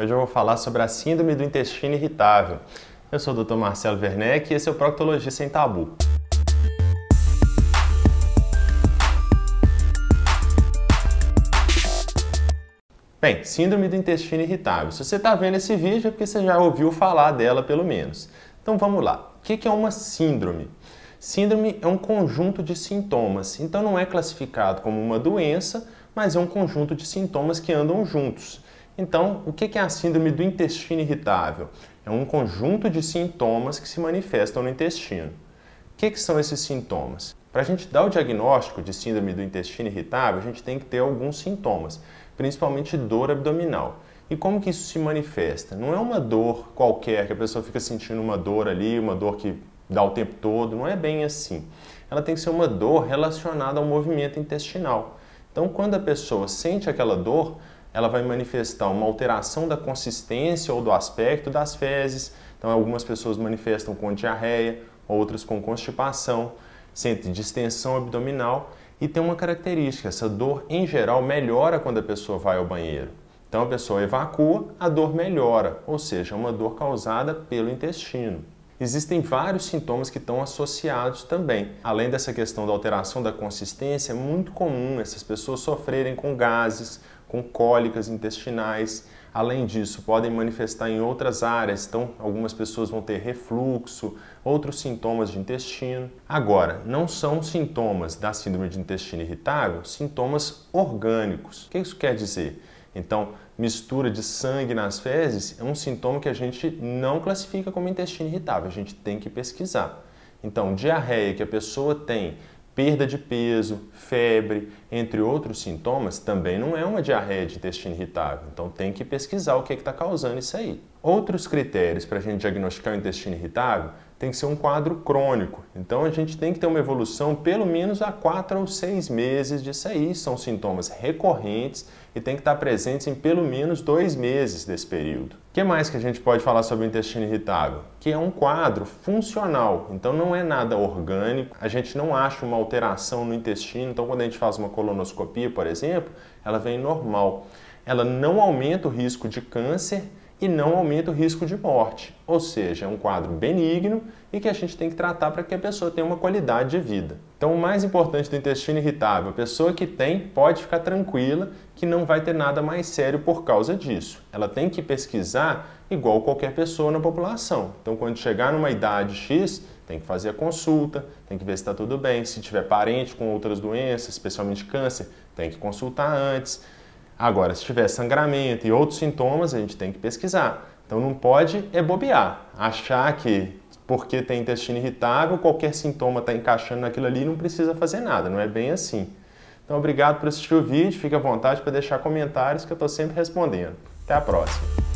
Hoje eu vou falar sobre a síndrome do intestino irritável. Eu sou o Dr. Marcelo Werneck e esse é o Proctologia Sem Tabu. Bem, síndrome do intestino irritável. Se você está vendo esse vídeo é porque você já ouviu falar dela, pelo menos. Então vamos lá. O que é uma síndrome? Síndrome é um conjunto de sintomas, então não é classificado como uma doença, mas é um conjunto de sintomas que andam juntos. Então, o que é a síndrome do intestino irritável? É um conjunto de sintomas que se manifestam no intestino. O que, que são esses sintomas? Para a gente dar o diagnóstico de síndrome do intestino irritável, a gente tem que ter alguns sintomas, principalmente dor abdominal. E como que isso se manifesta? Não é uma dor qualquer, que a pessoa fica sentindo uma dor ali, uma dor que dá o tempo todo, não é bem assim. Ela tem que ser uma dor relacionada ao movimento intestinal. Então, quando a pessoa sente aquela dor, ela vai manifestar uma alteração da consistência ou do aspecto das fezes. Então, algumas pessoas manifestam com diarreia, outras com constipação, sente distensão abdominal e tem uma característica: essa dor em geral melhora quando a pessoa vai ao banheiro. Então, a pessoa evacua, a dor melhora, ou seja, é uma dor causada pelo intestino existem vários sintomas que estão associados também. Além dessa questão da alteração da consistência, é muito comum essas pessoas sofrerem com gases, com cólicas intestinais. Além disso, podem manifestar em outras áreas, então algumas pessoas vão ter refluxo, outros sintomas de intestino. Agora, não são sintomas da síndrome de intestino irritável, sintomas orgânicos. O que isso quer dizer? Então, mistura de sangue nas fezes é um sintoma que a gente não classifica como intestino irritável, a gente tem que pesquisar. Então, diarreia que a pessoa tem, perda de peso, febre, entre outros sintomas, também não é uma diarreia de intestino irritável. Então, tem que pesquisar o que é está causando isso aí. Outros critérios para a gente diagnosticar o intestino irritável tem que ser um quadro crônico. Então a gente tem que ter uma evolução pelo menos a quatro ou seis meses disso aí. São sintomas recorrentes e tem que estar presentes em pelo menos dois meses desse período. O que mais que a gente pode falar sobre o intestino irritável? Que é um quadro funcional, então não é nada orgânico, a gente não acha uma alteração no intestino, então quando a gente faz uma colonoscopia, por exemplo, ela vem normal. Ela não aumenta o risco de câncer e não aumenta o risco de morte. Ou seja, é um quadro benigno e que a gente tem que tratar para que a pessoa tenha uma qualidade de vida. Então, o mais importante do intestino irritável, a pessoa que tem pode ficar tranquila que não vai ter nada mais sério por causa disso. Ela tem que pesquisar igual qualquer pessoa na população. Então, quando chegar numa idade X, tem que fazer a consulta, tem que ver se está tudo bem. Se tiver parente com outras doenças, especialmente câncer, tem que consultar antes. Agora, se tiver sangramento e outros sintomas, a gente tem que pesquisar. Então não pode é bobear, achar que porque tem intestino irritável, qualquer sintoma está encaixando naquilo ali e não precisa fazer nada, não é bem assim. Então obrigado por assistir o vídeo, fique à vontade para deixar comentários que eu estou sempre respondendo. Até a próxima!